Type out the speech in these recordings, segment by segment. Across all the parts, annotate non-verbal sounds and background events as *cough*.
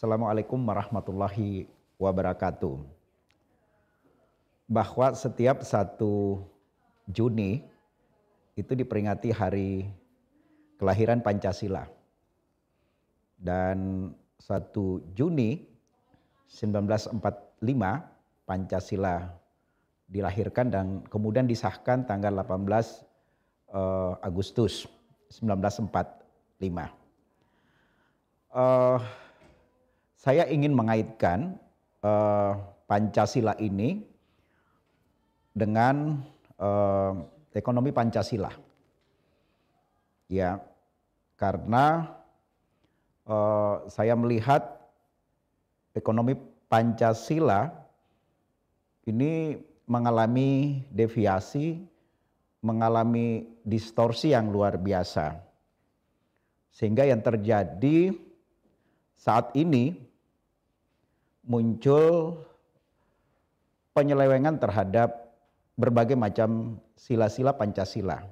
Assalamualaikum warahmatullahi wabarakatuh. Bahwa setiap satu Juni itu diperingati hari kelahiran Pancasila. Dan satu Juni 1945 Pancasila dilahirkan dan kemudian disahkan tanggal 18 eh, Agustus 1945. Uh, saya ingin mengaitkan uh, Pancasila ini dengan uh, ekonomi Pancasila. Ya, karena uh, saya melihat ekonomi Pancasila ini mengalami deviasi, mengalami distorsi yang luar biasa. Sehingga yang terjadi saat ini muncul penyelewengan terhadap berbagai macam sila-sila Pancasila.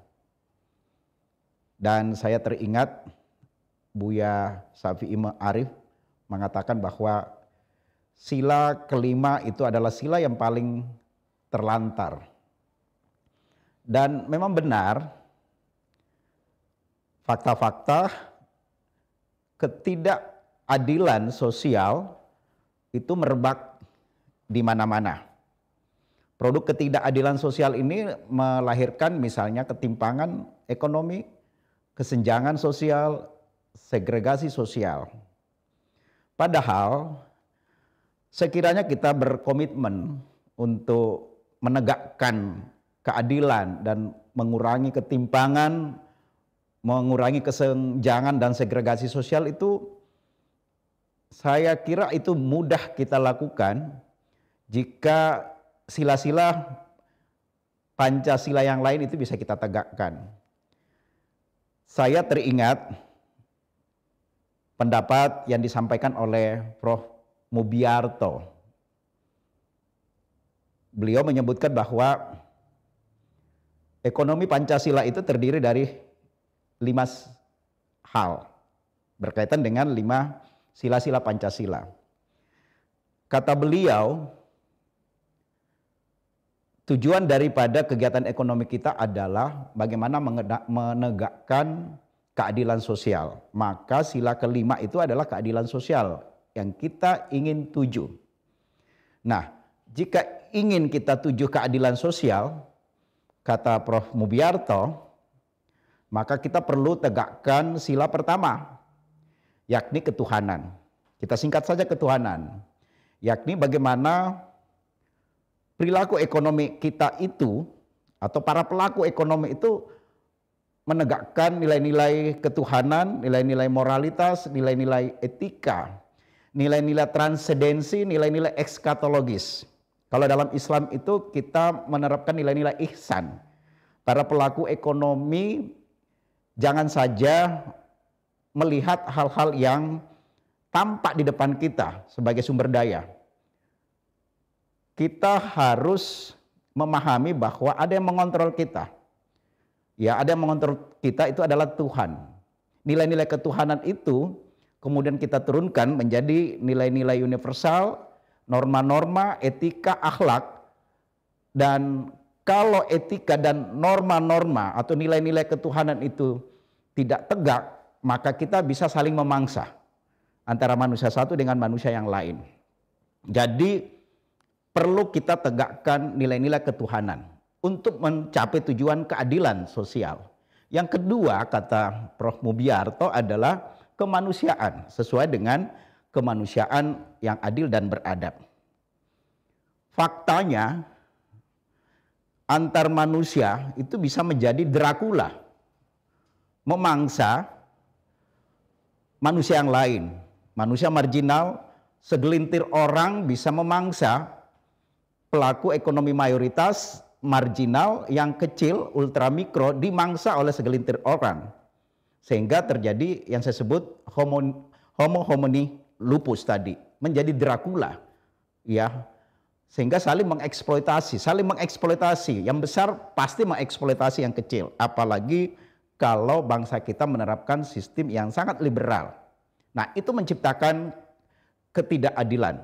Dan saya teringat Buya Safi Imam Arif mengatakan bahwa sila kelima itu adalah sila yang paling terlantar. Dan memang benar fakta-fakta ketidakadilan sosial itu merebak di mana-mana. Produk ketidakadilan sosial ini melahirkan misalnya ketimpangan ekonomi, kesenjangan sosial, segregasi sosial. Padahal sekiranya kita berkomitmen untuk menegakkan keadilan dan mengurangi ketimpangan, mengurangi kesenjangan dan segregasi sosial itu saya kira itu mudah kita lakukan jika sila-sila Pancasila yang lain itu bisa kita tegakkan. Saya teringat pendapat yang disampaikan oleh Prof. Mubiarto. Beliau menyebutkan bahwa ekonomi Pancasila itu terdiri dari lima hal berkaitan dengan lima sila-sila Pancasila. Kata beliau, tujuan daripada kegiatan ekonomi kita adalah bagaimana menegakkan keadilan sosial. Maka sila kelima itu adalah keadilan sosial yang kita ingin tuju. Nah, jika ingin kita tuju keadilan sosial, kata Prof. Mubiarto, maka kita perlu tegakkan sila pertama, yakni ketuhanan. Kita singkat saja ketuhanan, yakni bagaimana perilaku ekonomi kita itu atau para pelaku ekonomi itu menegakkan nilai-nilai ketuhanan, nilai-nilai moralitas, nilai-nilai etika, nilai-nilai transendensi, nilai-nilai ekskatologis. Kalau dalam Islam itu kita menerapkan nilai-nilai ihsan. Para pelaku ekonomi jangan saja melihat hal-hal yang tampak di depan kita sebagai sumber daya. Kita harus memahami bahwa ada yang mengontrol kita. Ya, ada yang mengontrol kita itu adalah Tuhan. Nilai-nilai ketuhanan itu kemudian kita turunkan menjadi nilai-nilai universal, norma-norma, etika, akhlak dan kalau etika dan norma-norma atau nilai-nilai ketuhanan itu tidak tegak, maka kita bisa saling memangsa antara manusia satu dengan manusia yang lain. Jadi perlu kita tegakkan nilai-nilai ketuhanan untuk mencapai tujuan keadilan sosial. Yang kedua kata Prof. Mubiarto adalah kemanusiaan sesuai dengan kemanusiaan yang adil dan beradab. Faktanya antar manusia itu bisa menjadi Dracula. Memangsa manusia yang lain. Manusia marginal, segelintir orang bisa memangsa pelaku ekonomi mayoritas marginal yang kecil ultramikro dimangsa oleh segelintir orang sehingga terjadi yang saya sebut homo homo homini lupus tadi menjadi Dracula ya sehingga saling mengeksploitasi saling mengeksploitasi yang besar pasti mengeksploitasi yang kecil apalagi kalau bangsa kita menerapkan sistem yang sangat liberal. Nah, itu menciptakan ketidakadilan.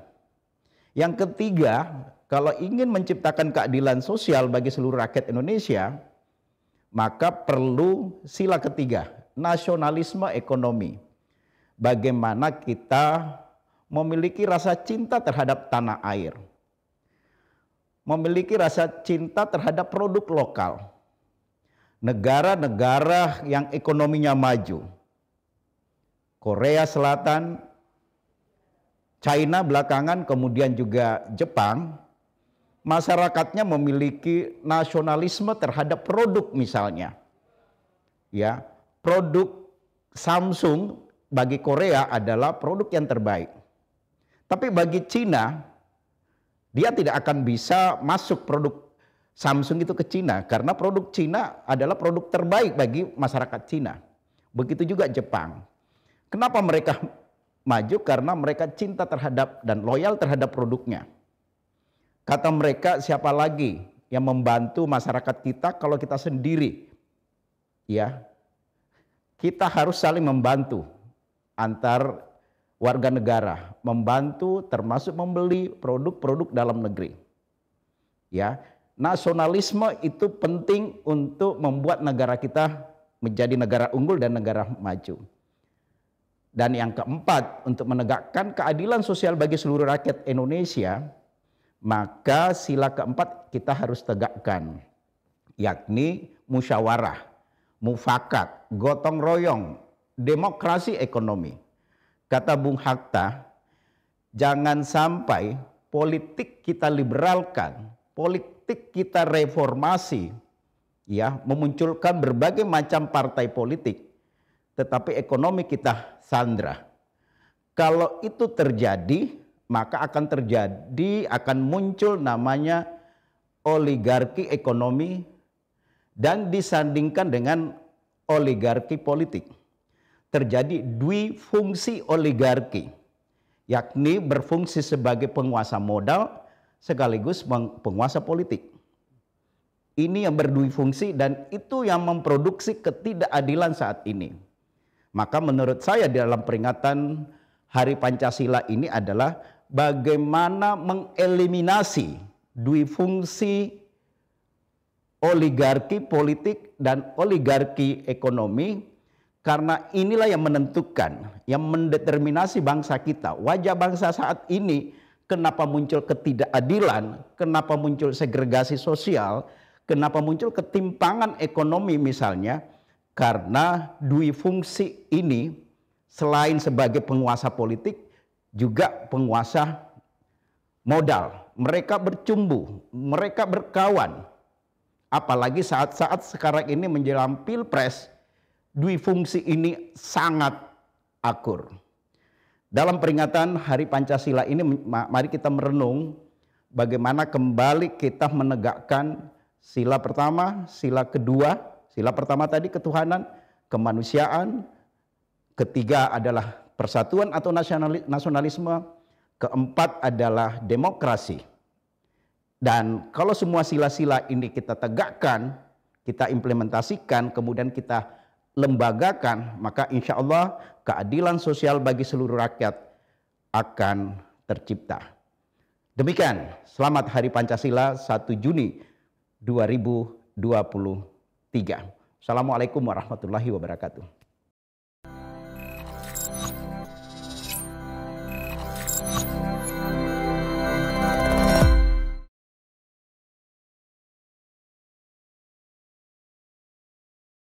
Yang ketiga, kalau ingin menciptakan keadilan sosial bagi seluruh rakyat Indonesia, maka perlu sila ketiga, nasionalisme ekonomi. Bagaimana kita memiliki rasa cinta terhadap tanah air, memiliki rasa cinta terhadap produk lokal, negara-negara yang ekonominya maju. Korea Selatan, China belakangan, kemudian juga Jepang, masyarakatnya memiliki nasionalisme terhadap produk misalnya. Ya, produk Samsung bagi Korea adalah produk yang terbaik. Tapi bagi China, dia tidak akan bisa masuk produk Samsung itu ke Cina karena produk Cina adalah produk terbaik bagi masyarakat Cina. Begitu juga Jepang. Kenapa mereka *laughs* maju? Karena mereka cinta terhadap dan loyal terhadap produknya. Kata mereka siapa lagi yang membantu masyarakat kita kalau kita sendiri? Ya. Kita harus saling membantu antar warga negara, membantu termasuk membeli produk-produk dalam negeri. Ya, nasionalisme itu penting untuk membuat negara kita menjadi negara unggul dan negara maju. Dan yang keempat, untuk menegakkan keadilan sosial bagi seluruh rakyat Indonesia, maka sila keempat kita harus tegakkan, yakni musyawarah, mufakat, gotong royong, demokrasi ekonomi. Kata Bung Hatta, jangan sampai politik kita liberalkan, politik politik kita reformasi ya memunculkan berbagai macam partai politik tetapi ekonomi kita sandra. Kalau itu terjadi maka akan terjadi akan muncul namanya oligarki ekonomi dan disandingkan dengan oligarki politik. Terjadi dui fungsi oligarki yakni berfungsi sebagai penguasa modal sekaligus penguasa politik. Ini yang berdui fungsi dan itu yang memproduksi ketidakadilan saat ini. Maka menurut saya dalam peringatan Hari Pancasila ini adalah bagaimana mengeliminasi dui fungsi oligarki politik dan oligarki ekonomi karena inilah yang menentukan, yang mendeterminasi bangsa kita. Wajah bangsa saat ini kenapa muncul ketidakadilan, kenapa muncul segregasi sosial, kenapa muncul ketimpangan ekonomi misalnya, karena dui fungsi ini selain sebagai penguasa politik juga penguasa modal. Mereka bercumbu, mereka berkawan. Apalagi saat-saat sekarang ini menjelang pilpres, dui fungsi ini sangat akur. Dalam peringatan Hari Pancasila ini mari kita merenung bagaimana kembali kita menegakkan sila pertama, sila kedua. Sila pertama tadi ketuhanan, kemanusiaan. Ketiga adalah persatuan atau nasionalisme. Keempat adalah demokrasi. Dan kalau semua sila-sila ini kita tegakkan, kita implementasikan, kemudian kita lembagakan, maka insya Allah keadilan sosial bagi seluruh rakyat akan tercipta. Demikian, selamat Hari Pancasila 1 Juni 2023. Assalamualaikum warahmatullahi wabarakatuh.